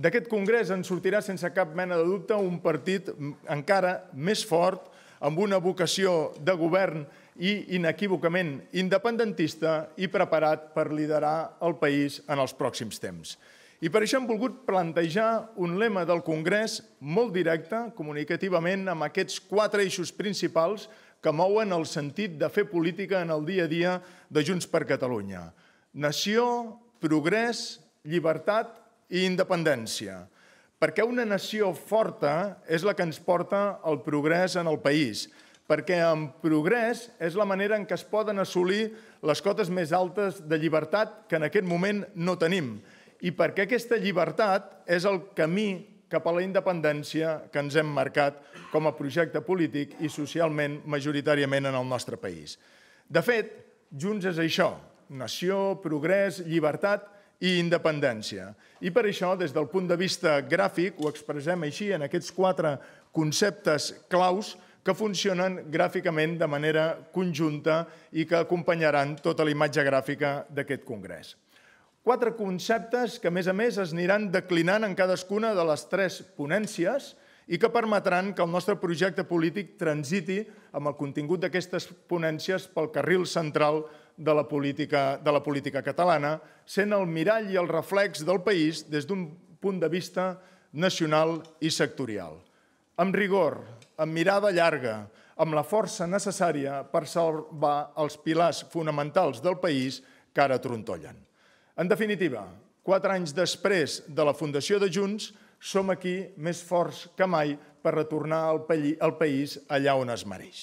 D'aquest congrés en sortirà sense cap mena de dubte un partit encara més fort, amb una vocació de govern i inequívocament independentista i preparat per liderar el país en els pròxims temps. I per això hem volgut plantejar un lema del Congrés molt directe, comunicativament, amb aquests quatre eixos principals que mouen el sentit de fer política en el dia a dia de Junts per Catalunya. Nació, progrés, llibertat i independència. Perquè una nació forta és la que ens porta el progrés en el país, perquè en progrés és la manera en què es poden assolir les cotes més altes de llibertat que en aquest moment no tenim i perquè aquesta llibertat és el camí cap a la independència que ens hem marcat com a projecte polític i socialment majoritàriament en el nostre país. De fet, Junts és això, nació, progrés, llibertat, llibertat, i independència. I per això, des del punt de vista gràfic, ho expressem així en aquests quatre conceptes claus que funcionen gràficament de manera conjunta i que acompanyaran tota la imatge gràfica d'aquest congrés. Quatre conceptes que, a més a més, es aniran declinant en cadascuna de les tres ponències i que permetran que el nostre projecte polític transiti amb el contingut d'aquestes ponències pel carril central de de la política, de la política catalana, sent el mirall i el reflex del país des d'un punt de vista nacional i sectorial. Amb rigor, amb mirada llarga, amb la força necessària per salvar els pilars fonamentals del país que ara trontollen. En definitiva, quatre anys després de la fundació de Junts, som aquí més forts que mai per retornar al país allà on es mereix.